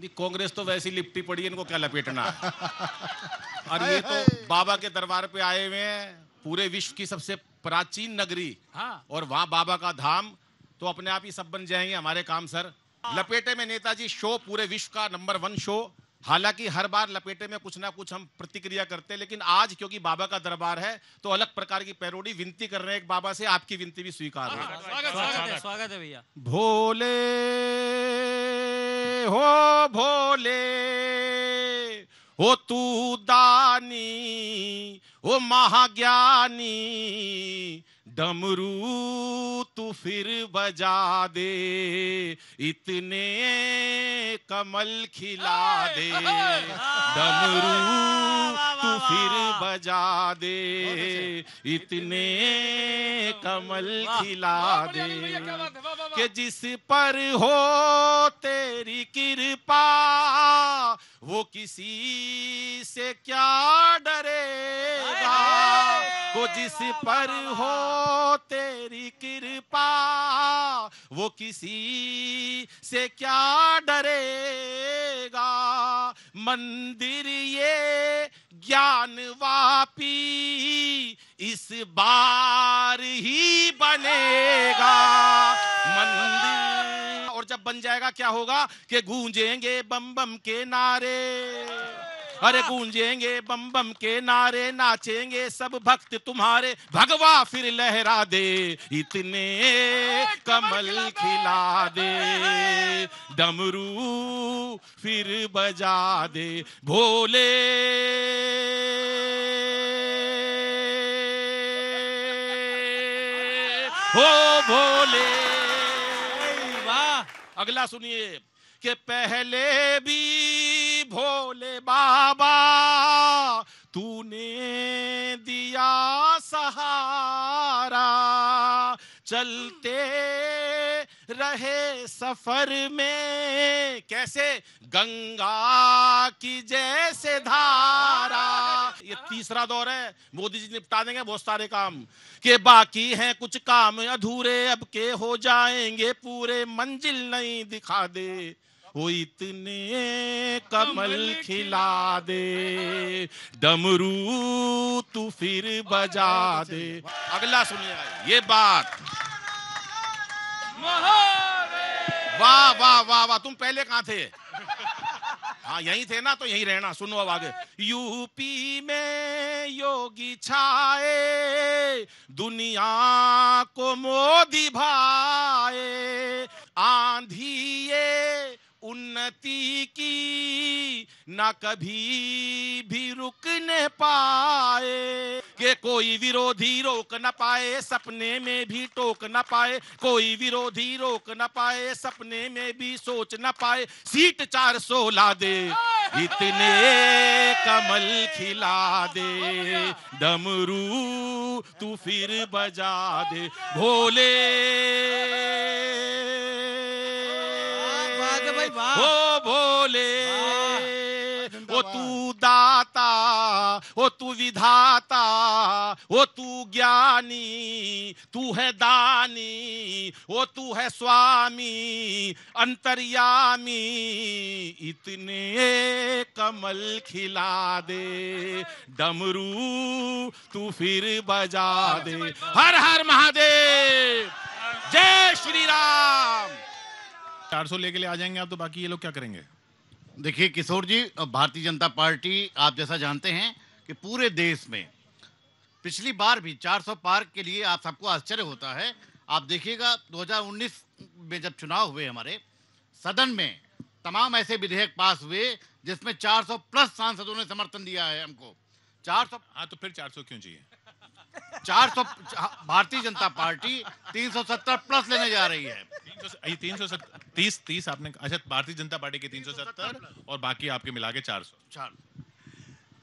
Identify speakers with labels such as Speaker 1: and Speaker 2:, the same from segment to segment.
Speaker 1: नहीं कांग्रेस तो वैसी लिपटी पड़ी इनको क्या लपेटना और ये तो बाबा के दरबार पे आए हुए हैं पूरे विश्व की सबसे प्राचीन नगरी हाँ। और वहाँ बाबा का धाम तो अपने आप ही सब बन जाएंगे हमारे काम सर लपेटे में नेताजी शो पूरे विश्व का नंबर वन शो हालांकि हर बार लपेटे में कुछ ना कुछ हम प्रतिक्रिया करते हैं लेकिन आज क्योंकि बाबा का दरबार है तो अलग प्रकार की पैरोडी विनती कर रहे हैं एक बाबा से आपकी विनती भी स्वीकार
Speaker 2: स्वागत स्वागत है
Speaker 1: भैया भोले हो भोले हो तू दानी हो महाज्ञानी डमरू तू फिर बजा दे इतने कमल खिला दे डमरू तू फिर बजा दे इतने कमल खिला दे कि जिस पर हो तेरी कृपा वो किसी से क्या डरेगा वो जिस पर हो तेरी कृपा वो किसी से क्या डरेगा मंदिर ये ज्ञान वापी इस बार ही बनेगा मंदिर जब बन जाएगा क्या होगा कि गूंजेंगे बम बम के नारे अरे गूंजेंगे बम बम के नारे नाचेंगे सब भक्त तुम्हारे भगवा फिर लहरा दे इतने कमल खिला दे डमरू फिर बजा दे भोले हो भोले अगला सुनिए कि पहले भी भोले बाबा तूने दिया सहारा चलते रहे सफर में कैसे गंगा की जैसे धारा ये तीसरा दौर है मोदी जी निपटा देंगे बहुत सारे काम के बाकी हैं कुछ काम अधूरे अब के हो जाएंगे पूरे मंजिल नहीं दिखा दे वो इतने कमल खिला दे डमरू तू फिर बजा दे अगला सुनिए ये बात वाह वाह वाह वाह तुम पहले कहां थे हाँ यहीं थे ना तो यही रहना सुनो अब आगे यूपी में योगी छाए दुनिया को मोदी भाए आंधी उन्नति की ना कभी भी रुकने पाए के कोई विरोधी रोक न पाए सपने में भी टोक न पाए कोई विरोधी रोक न पाए सपने में भी सोच न पाए सीट चार ला दे इतने कमल खिला दे डमरू तू फिर बजा दे भोले ओ भोले ओ तू दाता ओ तू विधाता ओ तू ज्ञानी तू है दानी ओ तू है स्वामी अंतर्यामी इतने कमल खिला दे डमरू तू फिर बजा हाँ, हाँ, दे हाँ। हर हर महादेव जय श्री राम
Speaker 2: चार सौ लेके ले आ जाएंगे आप तो बाकी ये लोग क्या करेंगे देखिए किशोर जी भारतीय जनता पार्टी आप जैसा जानते हैं कि पूरे देश में पिछली बार भी 400 पार के लिए आप सबको आश्चर्य होता है आप देखिएगा 2019 में जब चुनाव हुए हमारे सदन में तमाम ऐसे विधेयक पास हुए जिसमें 400 प्लस सांसदों ने समर्थन दिया है हमको 400 सौ हाँ तो फिर 400 क्यों चाहिए 400 हाँ, भारतीय जनता पार्टी 370
Speaker 1: प्लस लेने जा रही है तीन सौ तीस तीस आपने अच्छा भारतीय जनता पार्टी के तीन सौ
Speaker 3: सत्तर और बाकी आपके मिला के चार सौ चार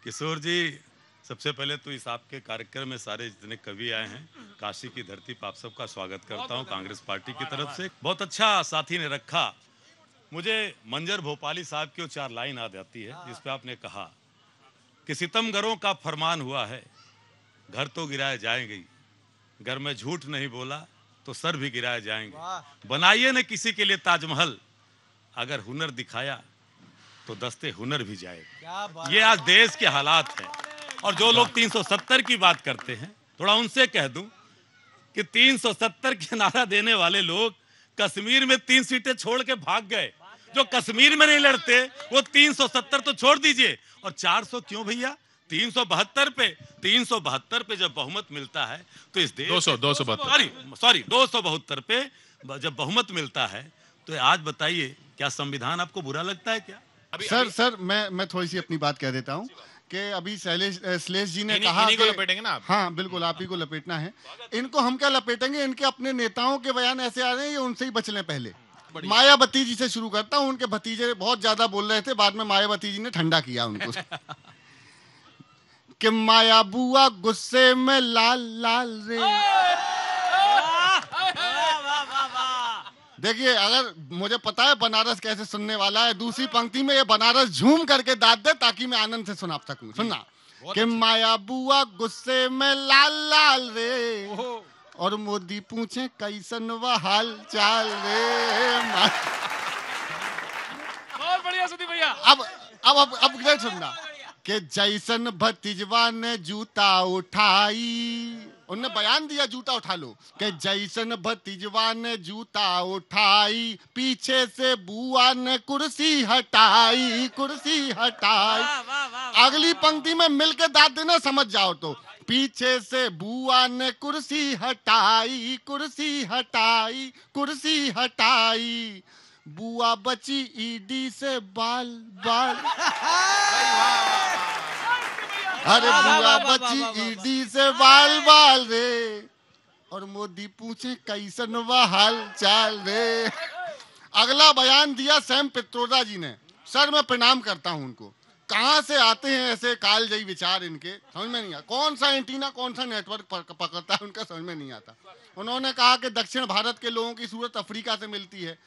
Speaker 3: किशोर जी सबसे पहले तो इस आपके कार्यक्रम में सारे जितने कवि आए हैं काशी की धरती पर आप सबका स्वागत करता हूं कांग्रेस पार्टी की तरफ से बहुत अच्छा साथी ने रखा मुझे मंजर भोपाली साहब की चार लाइन आ जाती है हाँ। जिस पे आपने कहा कि सितमगरों का फरमान हुआ है घर तो गिराए जाएंगे घर में झूठ नहीं बोला तो सर भी गिराए जाएंगे बनाइए ना किसी के लिए ताजमहल अगर हुनर दिखाया तो दस्ते हुनर भी
Speaker 1: जाएगा ये
Speaker 3: आज देश के हालात है और जो लोग 370 की बात करते हैं थोड़ा उनसे कह दूं कि 370 के नारा देने वाले लोग कश्मीर में तीन सीटें छोड़ के भाग गए जो कश्मीर में नहीं लड़ते वो 370 तो छोड़ दीजिए और 400 क्यों भैया तीन सौ बहत्तर पे तीन सौ बहत्तर पे जब बहुमत मिलता है तो इस देश दो सौ दो सौ सॉरी सॉरी दो सौ बहत्तर पे जब बहुमत मिलता है तो आज बताइए क्या संविधान आपको बुरा लगता है क्या
Speaker 2: अभी, सर अभी, सर मैं मैं थोड़ी सी अपनी बात कह देता हूँ कि अभी शैलेश शैलेश जी ने इनी, कहा इनी को लपेटेंगे ना आप हाँ बिल्कुल आप ही को लपेटना है इनको हम क्या लपेटेंगे इनके अपने नेताओं के बयान ऐसे आ रहे हैं ये उनसे ही बच लें पहले मायावती जी से शुरू करता हूँ उनके भतीजे बहुत ज्यादा बोल रहे थे बाद में मायावती जी ने ठंडा किया उनको कि माया बुआ गुस्से में लाल लाल रे देखिए अगर मुझे पता है बनारस कैसे सुनने वाला है दूसरी हाँ। पंक्ति में ये बनारस झूम करके दाद दे ताकि मैं आनंद से सुना सकूं सुनना कि अच्छा। माया बुआ गुस्से में लाल लाल रे और मोदी पूछे कैसन व हाल चाल रे बहुत बढ़िया सुधी भैया अब अब अब अब सुनना के जैसन भतीजवा ने जूता उठाई उनने बयान दिया जूता उठा लो के जैसन भतीजवा ने जूता उठाई पीछे से बुआ ने कुर्सी हटाई कुर्सी हटाई अगली पंक्ति में मिलके दाद देना समझ जाओ तो पीछे से बुआ ने कुर्सी हटाई कुर्सी हटाई कुर्सी हटाई बुआ बची ईडी से बाल बाल अरे बुआ बच्ची ईडी से बाल बाल रे और मोदी पूछे कैसन बा हाल चाल रे अगला बयान दिया सैम पित्रोदा जी ने सर मैं प्रणाम करता हूं उनको कहाँ से आते हैं ऐसे काल जयी विचार इनके समझ में नहीं आता कौन सा एंटीना कौन सा नेटवर्क पकड़ता है उनका समझ में नहीं आता उन्होंने कहा कि दक्षिण भारत के लोगों की सूरत अफ्रीका से मिलती है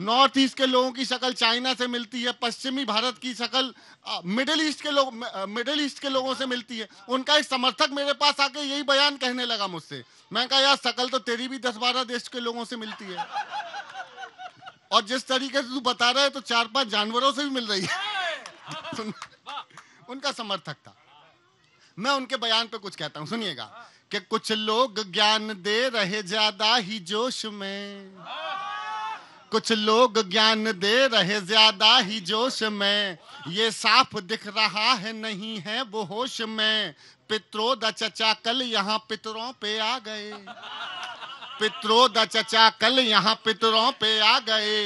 Speaker 2: नॉर्थ ईस्ट के लोगों की शक्ल चाइना से मिलती है पश्चिमी भारत की शक्ल मिडिल ईस्ट के लोग मिडिल ईस्ट के लोगों से मिलती है उनका एक समर्थक मेरे पास आके यही बयान कहने लगा मुझसे मैं कहा यार शकल तो तेरी भी दस बारह देश के लोगों से मिलती है और जिस तरीके से तू बता रहा है तो चार पांच जानवरों से भी मिल रही है उनका समर्थक था मैं उनके बयान पे कुछ कहता हूँ सुनिएगा कि कुछ लोग ज्ञान दे रहे ज्यादा ही जोश में कुछ लोग ज्ञान दे रहे ज्यादा ही जोश में ये साफ दिख रहा है नहीं है वो होश में द चचा कल यहाँ पितरों पे आ गए पित्रो द चचा कल यहाँ पितरों पे आ गए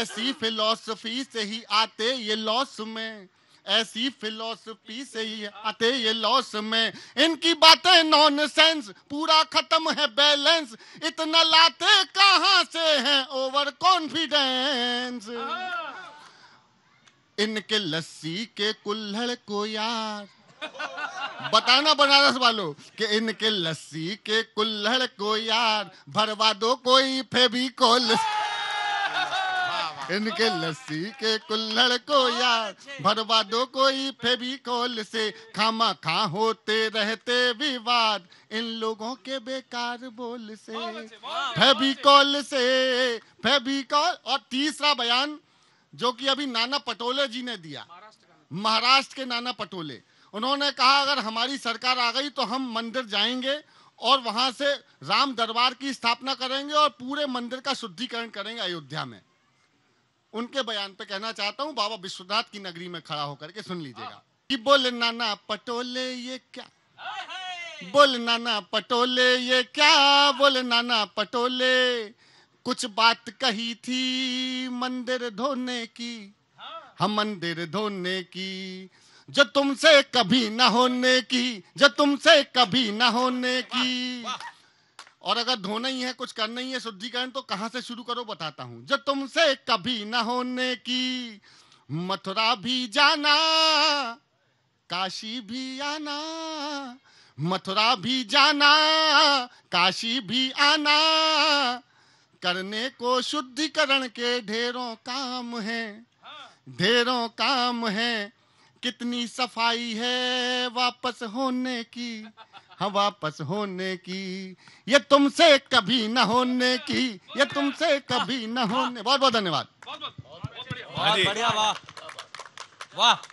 Speaker 2: ऐसी फिलोसफी से ही आते ये लॉस में ऐसी फिलोसफी से ही आते ये लॉस में इनकी बातें नॉन सेंस पूरा खत्म है बैलेंस इतना लाते कहां से हैं ओवर कॉन्फिडेंस इनके लस्सी के कुल्हड़ को यार बताना बनारस वालों कि इनके लस्सी के कुल्हड़ को यार भरवा दो कोई फेबिकोल इनके लस्सी के कुल्हड़ को हाँ, यार भरवा दो कोई फेविकोल से खामा खा होते रहते विवाद इन लोगों के बेकार बोल से फेविकोल से फेविकोल और तीसरा बयान जो कि अभी नाना पटोले जी ने दिया महाराष्ट्र के नाना पटोले उन्होंने कहा अगर हमारी सरकार आ गई तो हम मंदिर जाएंगे और वहां से राम दरबार की स्थापना करेंगे और पूरे मंदिर का शुद्धिकरण करेंगे अयोध्या में उनके बयान पे कहना चाहता हूँ बाबा विश्वनाथ की नगरी में खड़ा होकर के सुन लीजिएगा हाँ। कि बोले नाना पटोले ये क्या बोल नाना पटोले ये क्या बोल नाना पटोले कुछ बात कही थी मंदिर धोने की हम मंदिर धोने की जो तुमसे कभी ना होने की जो तुमसे कभी ना होने की और अगर धोना ही है कुछ करना ही है शुद्धिकरण तो कहां से शुरू करो बताता हूं जो तुमसे कभी न होने की मथुरा भी जाना काशी भी आना मथुरा भी जाना काशी भी आना करने को शुद्धिकरण के ढेरों काम है ढेरों काम है कितनी सफाई है वापस होने की वापस होने की ये तुमसे कभी न होने की ये तुमसे कभी न हाँ, हाँ। होने बहुत बहुत धन्यवाद
Speaker 3: बहुत बढ़िया वाह वाह